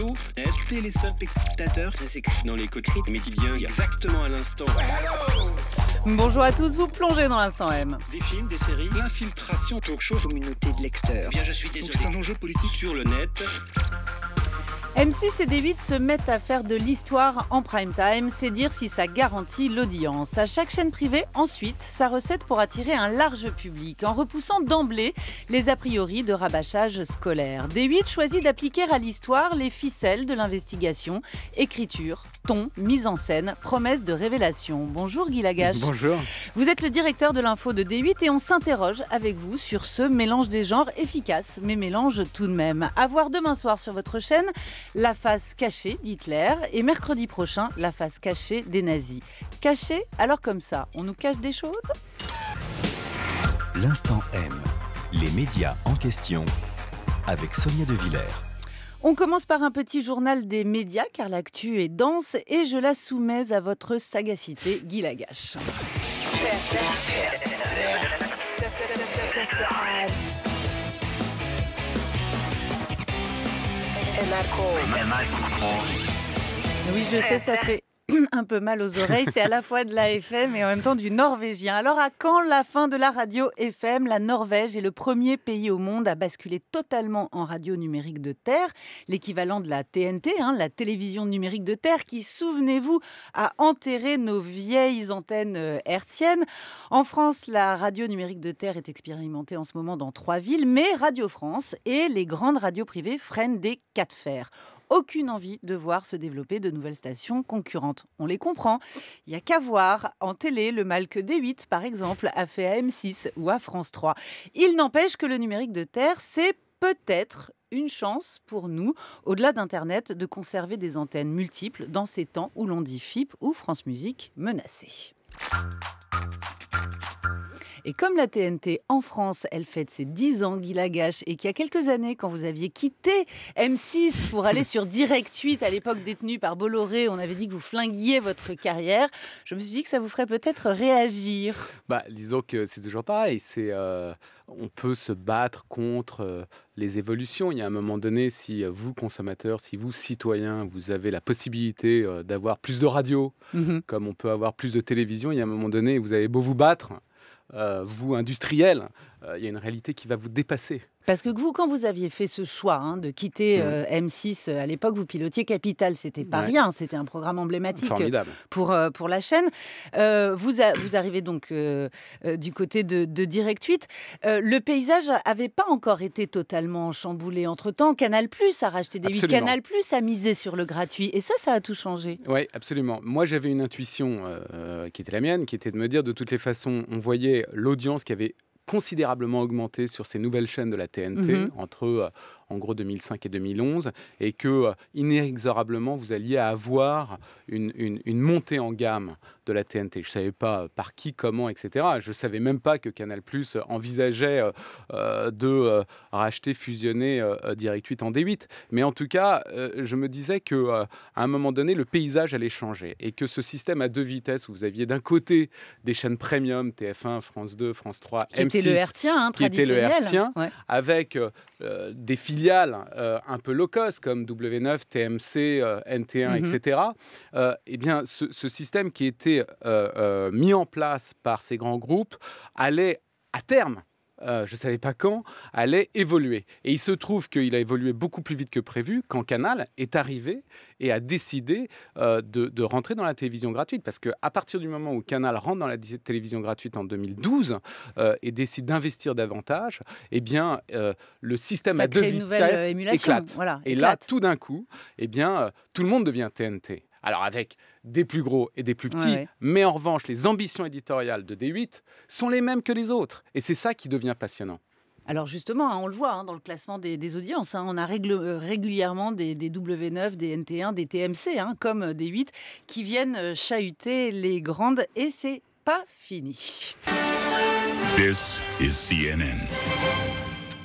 radio, insulter les spectateurs, dans les coqueries, mais qui vient exactement à l'instant. Bonjour à tous, vous plongez dans l'instant M. Des films, des séries, l'infiltration, talk show, communauté de lecteurs. Eh bien, je suis désolé. C'est un enjeu politique sur le net. M6 et D8 se mettent à faire de l'histoire en prime time, c'est dire si ça garantit l'audience. À chaque chaîne privée, ensuite, sa recette pour attirer un large public, en repoussant d'emblée les a priori de rabâchage scolaire. D8 choisit d'appliquer à l'histoire les ficelles de l'investigation, écriture, ton, mise en scène, promesse de révélation. Bonjour Guy Lagache. Bonjour. Vous êtes le directeur de l'info de D8 et on s'interroge avec vous sur ce mélange des genres efficace, mais mélange tout de même. À voir demain soir sur votre chaîne la face cachée d'Hitler et mercredi prochain, la face cachée des nazis. Cachée Alors comme ça, on nous cache des choses L'instant M, les médias en question, avec Sonia De Villers. On commence par un petit journal des médias car l'actu est dense et je la soumets à votre sagacité, Guy Lagache. Oui, je sais, ça fait un peu mal aux oreilles. C'est à la fois de la FM et en même temps du norvégien. Alors, à quand la fin de la radio FM La Norvège est le premier pays au monde à basculer totalement en radio numérique de terre, l'équivalent de la TNT, hein, la télévision numérique de terre, qui, souvenez-vous, a enterré nos vieilles antennes euh, hertziennes. En France, la radio numérique de terre est expérimentée en ce moment dans trois villes, mais Radio France et les grandes radios privées freinent des de fers aucune envie de voir se développer de nouvelles stations concurrentes. On les comprend. Il n'y a qu'à voir en télé le mal que D8, par exemple, a fait à M6 ou à France 3. Il n'empêche que le numérique de terre, c'est peut-être une chance pour nous, au-delà d'Internet, de conserver des antennes multiples dans ces temps où l'on dit FIP ou France Musique menacée. Et comme la TNT en France, elle fête ses 10 ans, Guy Lagache, et qu'il y a quelques années, quand vous aviez quitté M6 pour aller sur Direct 8, à l'époque détenue par Bolloré, on avait dit que vous flinguiez votre carrière. Je me suis dit que ça vous ferait peut-être réagir. Bah, disons que c'est toujours pareil. C'est. Euh, on peut se battre contre euh, les évolutions. Il y a un moment donné, si euh, vous, consommateurs, si vous, citoyens, vous avez la possibilité d'avoir plus de radio, mmh comme on peut avoir plus de télévision, il y a un moment donné, vous avez beau vous battre, euh, vous industriels, euh, il y a une réalité qui va vous dépasser. Parce que vous, quand vous aviez fait ce choix hein, de quitter euh, M6 euh, à l'époque, vous pilotiez Capital. C'était pas rien. C'était un programme emblématique euh, pour, pour la chaîne. vous, vous arrivez donc du côté de, de Direct 8. le paysage n'avait pas encore été totalement chamboulé. Entre-temps, Canal Plus a racheté des 8. Canal Plus a misé sur le gratuit. Et ça, ça a tout changé. Oui, absolument. Moi, j'avais une intuition qui était la mienne, qui était de me dire de toutes les façons, on voyait l'audience qui avait considérablement augmenté sur ces nouvelles chaînes de la TNT, mhm. entre euh, en gros 2005 et 2011, et que euh, inexorablement vous alliez avoir une, montée en gamme de la TNT. Je ne savais pas euh, par qui, comment, etc. Je ne savais même pas que Canal Plus euh, envisageait de racheter, fusionner Direct 8 en D8. Mais en tout cas, je me disais que à un moment donné, le paysage allait changer et que ce système à deux vitesses où vous aviez d'un côté des chaînes premium, TF1, France 2, France 3, qui M6, le hein, qui avec des filières euh, un peu low comme W9, TMC, NT1, etc., bien, ce, ce, système qui était euh, euh, mis en place par ces grands groupes allait à terme euh, je ne savais pas quand, allait évoluer. Et il se trouve qu'il a évolué beaucoup plus vite que prévu quand Canal est arrivé et a décidé euh, de, rentrer dans la télévision gratuite. Parce qu'à partir du moment où Canal rentre dans la télévision gratuite en 2012 euh, et décide d'investir davantage, eh bien, le système Ça à deux vitesses éclate. Voilà, Et là, tout d'un coup, eh bien, tout le monde devient TNT alors avec des plus gros et des plus petits, mais en revanche, les ambitions éditoriales de D8 sont les mêmes que les autres. Et c'est ça qui devient passionnant. Alors justement, hein, on le voit hein, dans le classement des, audiences, hein, on a euh, régulièrement des, W9, des NT1, des TMC, comme euh, d 8, qui viennent euh, chahuter les grandes, et c'est pas fini. This is CNN.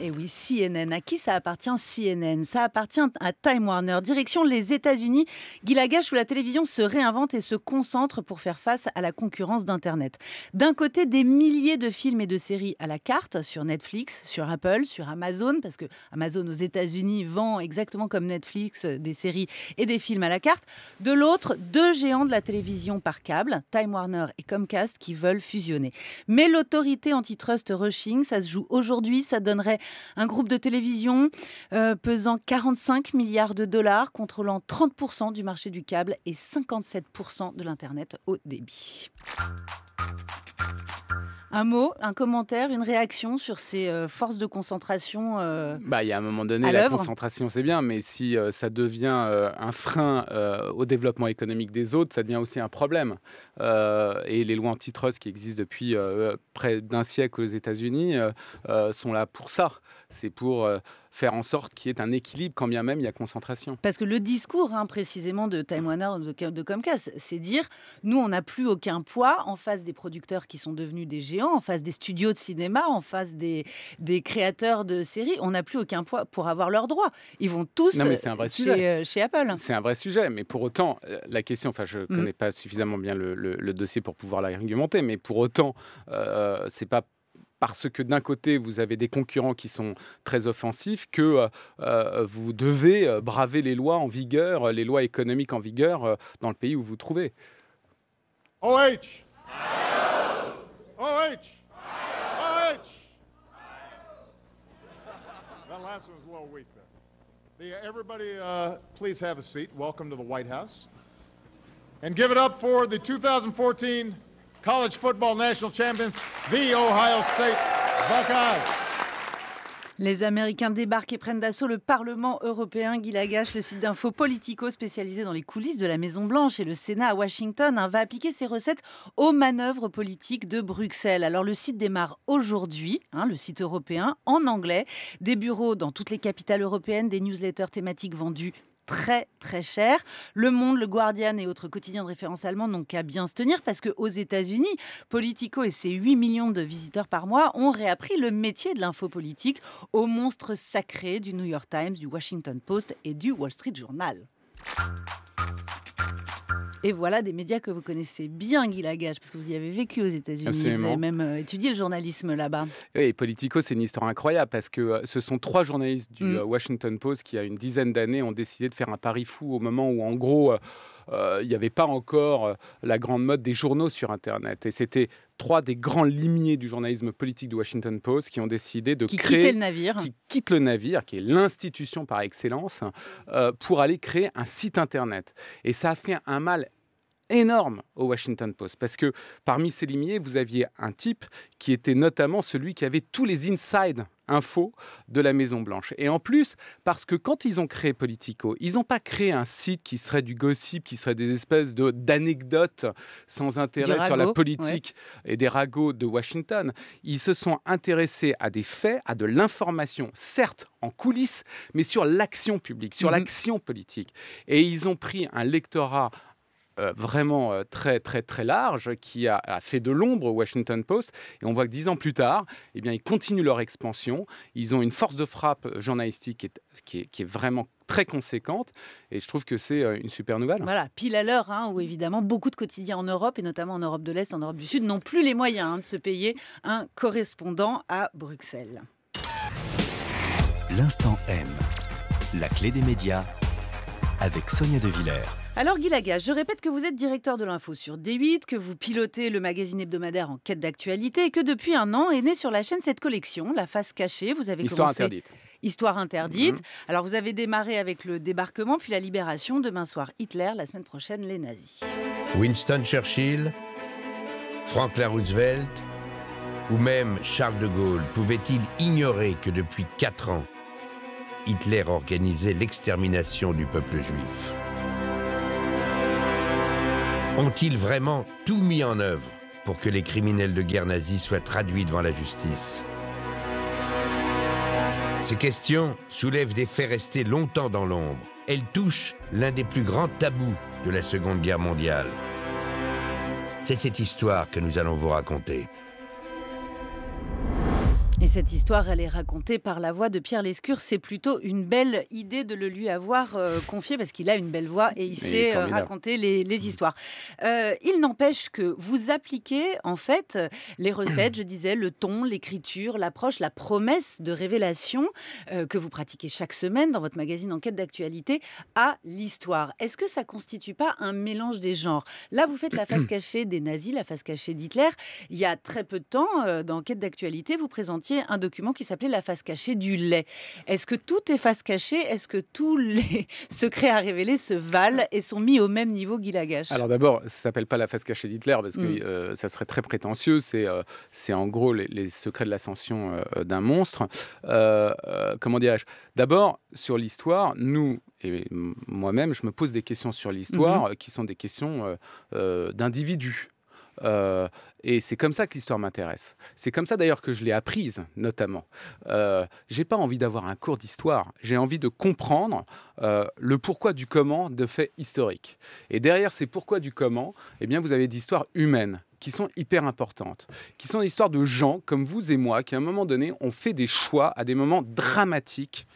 Et eh oui, CNN. À qui ça appartient CNN Ça appartient à Time Warner. Direction les États-Unis, Guy où la télévision se réinvente et se concentre pour faire face à la concurrence d'Internet. D'un côté, des milliers de films et de séries à la carte sur Netflix, sur Apple, sur Amazon, parce que Amazon aux États-Unis vend exactement comme Netflix euh, des séries et des films à la carte. De l'autre, deux géants de la télévision par câble, Time Warner et Comcast, qui veulent fusionner. Mais l'autorité antitrust rushing, ça se joue aujourd'hui, ça donnerait un groupe de télévision euh, pesant 45 milliards de dollars, contrôlant 30% du marché du câble et 57% de l'Internet au débit. Un mot, un commentaire, une réaction sur ces euh, forces de concentration euh, Bah, il y a un moment donné, la concentration, c'est bien, mais si euh, ça devient un frein au développement économique des autres, ça devient aussi un problème. et les lois antitrust qui existent depuis près d'un siècle aux États-Unis sont là pour ça. C'est pour faire en sorte qu'il y ait un équilibre quand bien même il y a concentration. Parce que le discours hein, précisément de Time Warner, de, Comcast, c'est dire nous on n'a plus aucun poids en face des producteurs qui sont devenus des géants, en face des studios de cinéma, en face des, des créateurs de séries, on n'a plus aucun poids pour avoir leurs droits. Ils vont tous chez, euh, euh, chez Apple. C'est un vrai sujet, mais pour autant, euh, la question, enfin je ne mm. connais pas suffisamment bien le, dossier pour pouvoir l'argumenter, mais pour autant, c'est pas parce que d'un côté, vous avez des concurrents qui sont très offensifs, que euh, euh, vous devez euh, braver les lois en vigueur, les lois économiques en vigueur dans le pays où vous vous trouvez. OH OH OH That last one was a little weak there. The, everybody, uh, please have a seat. Welcome to the White House. And give it up for the 2014 college football national champions, the Ohio State Les Américains débarquent et prennent d'assaut le Parlement européen. Guy Lagache, le site d'info Politico spécialisé dans les coulisses de la Maison-Blanche et le Sénat à Washington, hein, va appliquer ses recettes aux manœuvres politiques de Bruxelles. Alors le site démarre aujourd'hui, hein, le site européen, en anglais. Des bureaux dans toutes les capitales européennes, des newsletters thématiques vendues très très cher. Le Monde, Le Guardian et autres quotidiens de référence allemands n'ont qu'à bien se tenir parce qu'aux États-Unis, Politico et ses 8 millions de visiteurs par mois ont réappris le métier de l'info politique aux monstres sacrés du New York Times, du Washington Post et du Wall Street Journal. Et voilà des médias que vous connaissez bien, Guy Lagage, parce que vous y avez vécu aux États-Unis. Vous avez même euh, étudié le journalisme là-bas. Et Politico, c'est une histoire incroyable parce que euh, ce sont trois journalistes du mm. euh, Washington Post qui, il y a une dizaine d'années, ont décidé de faire un pari fou au moment où, en gros, euh, il n'y avait pas encore euh, la grande mode des journaux sur Internet. Et c'était trois des grands limiers du journalisme politique du Washington Post qui ont décidé de qui créer le navire. qui quitte le navire, qui est l'institution par excellence, euh, pour aller créer un site internet. Et ça a fait un mal énorme au Washington Post parce que parmi ces limiers, vous aviez un type qui était notamment celui qui avait tous les inside infos de la Maison Blanche. Et en plus, parce que quand ils ont créé Politico, ils n'ont pas créé un site qui serait du gossip, qui serait des espèces de d'anecdotes sans intérêt sur la politique et des ragots de Washington. Ils se sont intéressés à des faits, à de l'information, certes en coulisses, mais sur l'action publique, sur mm-hmm. l'action politique. Et ils ont pris un lectorat euh, vraiment euh, très très très large qui a, fait de l'ombre au Washington Post et on voit que dix ans plus tard, eh bien ils continuent leur expansion. Ils ont une force de frappe journalistique qui est, qui est, vraiment très conséquente et je trouve que c'est euh, une super nouvelle. Voilà, pile à l'heure hein, où évidemment beaucoup de quotidiens en Europe et notamment en Europe de l'Est, en Europe du Sud n'ont plus les moyens hein, de se payer un correspondant à Bruxelles. L'instant M, la clé des médias avec Sonia De Villers. Alors Guy je répète que vous êtes directeur de l'info sur D8, que vous pilotez le magazine hebdomadaire en quête d'actualité et que depuis un an est née sur la chaîne cette collection, La face cachée. Vous avez Histoire commencé... interdite. Histoire interdite. Mhm. Alors vous avez démarré avec le débarquement, puis la libération. Demain soir, Hitler. La semaine prochaine, les nazis. Winston Churchill, Franklin Roosevelt ou même Charles de Gaulle pouvaient-ils ignorer que depuis quatre ans, Hitler organisait l'extermination du peuple juif ont-ils vraiment tout mis en œuvre pour que les criminels de guerre nazis soient traduits devant la justice Ces questions soulèvent des faits restés longtemps dans l'ombre. Elles touchent l'un des plus grands tabous de la Seconde Guerre mondiale. C'est cette histoire que nous allons vous raconter. Et cette histoire, elle est racontée par la voix de Pierre Lescure. C'est plutôt une belle idée de le lui avoir euh, confié parce qu'il a une belle voix et il sait euh, raconter les, histoires. Euh, il n'empêche que vous appliquez en fait les recettes, je disais, le ton, l'écriture, l'approche, la promesse de révélation que vous pratiquez chaque semaine dans votre magazine Enquête d'actualité à l'histoire. Est-ce que ça constitue pas un mélange des genres Là, vous faites la face cachée des nazis, la face cachée d'Hitler. Il y a très peu de temps, dans Enquête d'actualité, vous présentiez un document qui s'appelait La face cachée du lait. Est-ce que tout est face cachée Est-ce que tous les secrets à révéler se valent et sont mis au même niveau, Guy Lagache Alors d'abord, ça s'appelle pas La face cachée d'Hitler parce que mm. euh, ça serait très prétentieux. C'est euh, c'est en gros les, secrets de l'ascension euh, d'un monstre. comment dirais-je D'abord, sur l'histoire, nous, et moi-même, je me pose des questions sur l'histoire mm-hmm. qui sont des questions d'individus. Euh, et c'est comme ça que l'histoire m'intéresse. C'est comme ça d'ailleurs que je l'ai apprise, notamment. Euh, j'ai pas envie d'avoir un cours d'histoire. J'ai envie de comprendre euh, le pourquoi du comment de faits historiques. Et derrière ces pourquoi du comment, eh bien, vous avez des histoires humaines qui sont hyper importantes, qui sont des histoires de gens comme vous et moi qui, à un moment donné, ont fait des choix à des moments dramatiques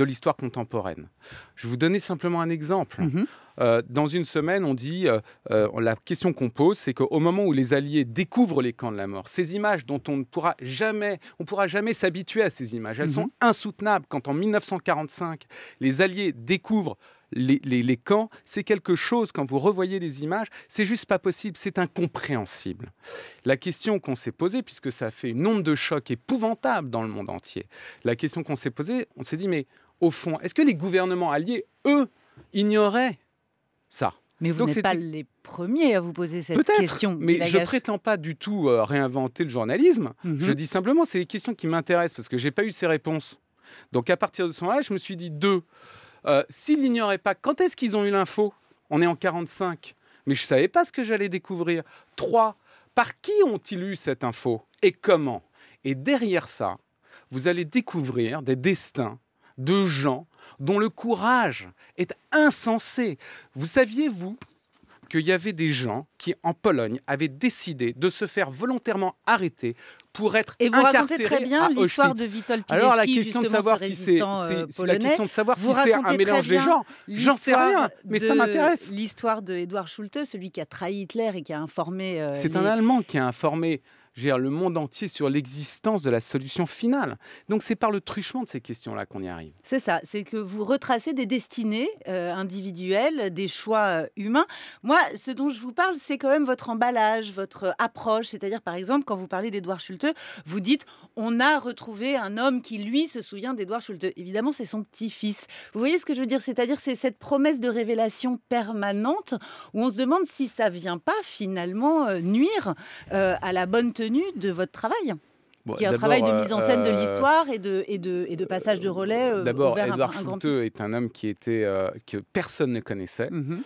de l'histoire contemporaine. Je vous donnais simplement un exemple. Mhm. Euh, dans une semaine, on dit, euh, euh, la question qu'on pose, c'est qu'au moment où les Alliés découvrent les camps de la mort, ces images dont on ne pourra jamais, on pourra jamais s'habituer à ces images, elles mhm. sont insoutenables. Quand en 1945, les Alliés découvrent les, camps, c'est quelque chose, quand vous revoyez les images, c'est juste pas possible, c'est incompréhensible. La question qu'on s'est posée, puisque ça fait une onde de choc épouvantable dans le monde entier, la question qu'on s'est posée, on s'est dit, mais au fond. Est-ce que les gouvernements alliés, eux, ignoraient ça mais vous n'êtes pas les premiers à vous poser cette question. Mais je ne prétends pas du tout euh, réinventer le journalisme. Mhm. Je dis simplement, c'est les questions qui m'intéressent parce que je n'ai pas eu ces réponses. Donc à partir de ce moment-là, je me suis dit deux. Euh, s'ils n'ignoraient pas, quand est-ce qu'ils ont eu l'info On est en 45. Mais je ne savais pas ce que j'allais découvrir. Trois, par qui ont-ils eu cette info Et comment Et derrière ça, vous allez découvrir des destins de gens dont le courage est insensé. Vous saviez, vous, qu'il y avait des gens qui, en Pologne, avaient décidé de se faire volontairement arrêter pour être Et vous très bien l'histoire de Witold Pilecki, Alors la question de savoir si c'est euh, la question de savoir si c'est un mélange des gens J'en sais rien, mais ça m'intéresse. L'histoire de Schulte, celui qui a trahi Hitler et qui a informé. Euh, c'est un Allemand qui a informé gère le monde entier sur l'existence de la solution finale. Donc c'est par le truchement de ces questions-là qu'on y arrive. C'est ça, c'est que vous retracez des destinées euh, individuelles, des choix euh, humains. Moi, ce dont je vous parle, c'est quand même votre emballage, votre approche. C'est-à-dire, par exemple, quand vous parlez d'Edouard Schulte, vous dites on a retrouvé un homme qui, lui, se souvient d'Edouard Schulte. Évidemment, c'est son petit-fils. Vous voyez ce que je veux dire C'est-à-dire, c'est cette promesse de révélation permanente où on se demande si ça vient pas finalement euh, nuire à la bonne tenue de votre travail qui est un travail de euh, mise en scène de euh, l'histoire et de, et, de, et de passage de relais. Euh, d'abord, Edouard Schulte est un homme qui était, que personne ne connaissait. Mhm.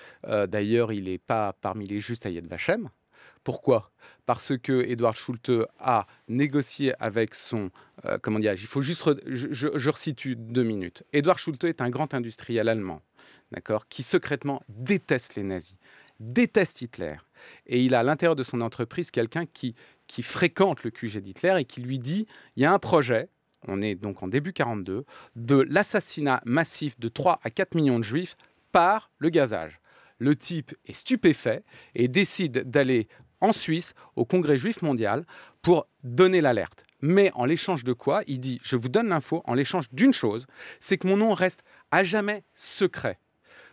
D'ailleurs, il n'est pas parmi les justes à Yad Vashem. Pourquoi Parce que Edouard Schulte a négocié avec son. comment dire Il faut juste. je, je, resitue deux minutes. Edouard Schulte est un grand industriel allemand, d'accord Qui secrètement déteste les nazis déteste Hitler. Et il a à l'intérieur de son entreprise quelqu'un qui, qui fréquente le QG d'Hitler et qui lui dit, il y a un projet, on est donc en début 42, de l'assassinat massif de 3 à 4 millions de juifs par le gazage. Le type est stupéfait et décide d'aller en Suisse au Congrès juif mondial pour donner l'alerte. Mais en l'échange de quoi Il dit, je vous donne l'info, en l'échange d'une chose, c'est que mon nom reste à jamais secret.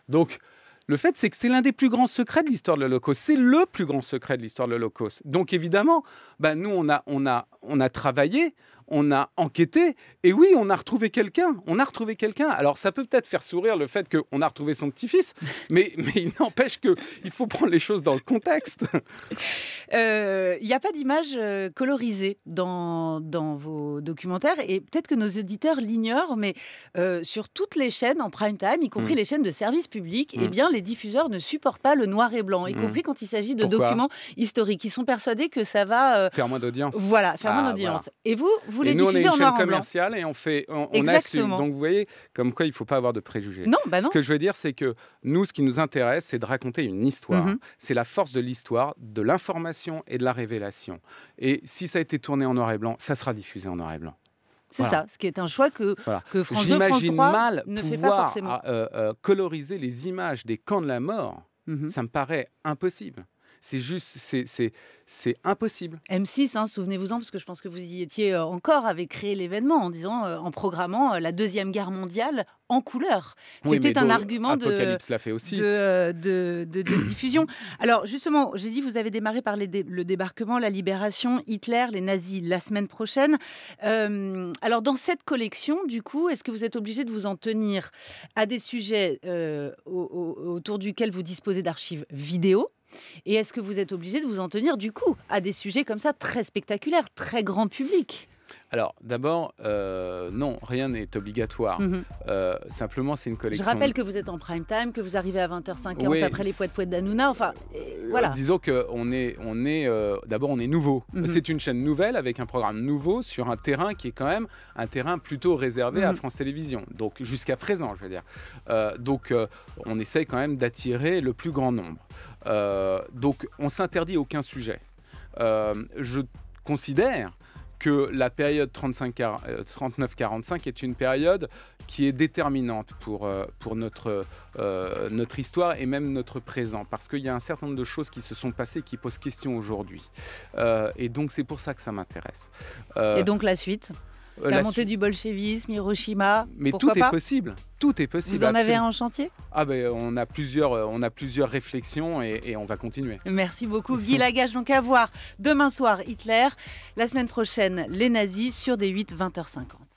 Donc le fait, c'est que c'est l'un des plus grands secrets de l'histoire de l'Holocauste. C'est le plus grand secret de l'histoire de l'Holocauste. Donc évidemment, ben nous, on a, on, a, on a travaillé on a enquêté et oui, on a retrouvé quelqu'un. On a retrouvé quelqu'un. Alors ça peut peut-être faire sourire le fait qu'on a retrouvé son petit-fils, mais, mais il n'empêche qu'il faut prendre les choses dans le contexte. Euh, il n'y a pas d'image euh, colorisée dans, dans vos documentaires et peut-être que nos auditeurs l'ignorent, mais euh, sur toutes les chaînes en prime time, y compris mm. les chaînes de service public, eh mm. bien les diffuseurs ne supportent pas le noir et blanc, y mm. compris quand il s'agit de documents historiques. Ils sont persuadés que ça va... faire moins d'audience. Voilà, faire moins ah, d'audience. Et vous, vous nous, on est une chaîne commerciale et on fait, on, assume. Donc vous voyez, comme quoi il ne faut pas avoir de préjugés. Non, bah Ce que je veux dire, c'est que nous, ce qui nous intéresse, c'est de raconter une histoire. Mhm. C'est la force de l'histoire, de l'information et de la révélation. Et si ça a été tourné en noir et blanc, ça sera diffusé en noir et blanc. C'est ça, ce qui est un choix que, j'imagine mal ne fait pas forcément. Euh, euh, coloriser les images des camps de la mort. Mhm. Ça me paraît impossible. C'est juste, c'est impossible. M6, hein, souvenez-vous-en, parce que je pense que vous y étiez euh, encore, avait créé l'événement en disant, euh, en programmant euh, la Deuxième Guerre mondiale en couleur. C'était un argument de, fait aussi. De, diffusion. Alors justement, j'ai dit, vous avez démarré par le débarquement, la libération, Hitler, les nazis la semaine prochaine. alors dans cette collection, du coup, est-ce que vous êtes obligé de vous en tenir à des sujets autour duquel vous disposez d'archives vidéo et est-ce que vous êtes obligé de vous en tenir du coup à des sujets comme ça très spectaculaires, très grand public alors, d'abord, euh, non, rien n'est obligatoire. Mhm. Euh, simplement, c'est une collection. Je rappelle que vous êtes en prime time, que vous arrivez à 20h50 après les poètes poètes d'Anouna. Enfin, euh, voilà. Disons qu'on est, on est d'abord, on est nouveau. Mhm. C'est une chaîne nouvelle avec un programme nouveau sur un terrain qui est quand même un terrain plutôt réservé à mhm. France Télévisions. Donc, jusqu'à présent, je veux dire. donc, on essaye quand même d'attirer le plus grand nombre. Euh, donc on s'interdit aucun sujet. Euh, je considère que la période 39-45 euh, est une période qui est déterminante pour, pour notre, notre histoire et même notre présent, parce qu'il y a un certain nombre de choses qui se sont passées qui posent question aujourd'hui. et donc c'est pour ça que ça m'intéresse. et donc la suite euh, la, montée du bolchevisme, Hiroshima. Mais tout est possible. Tout est possible. Vous en avez un en chantier Ah ben on a plusieurs, euh, on a plusieurs réflexions et, on va continuer. Merci beaucoup Guy Lagage. Donc à voir demain soir Hitler, la semaine prochaine les nazis sur des 8 20h50.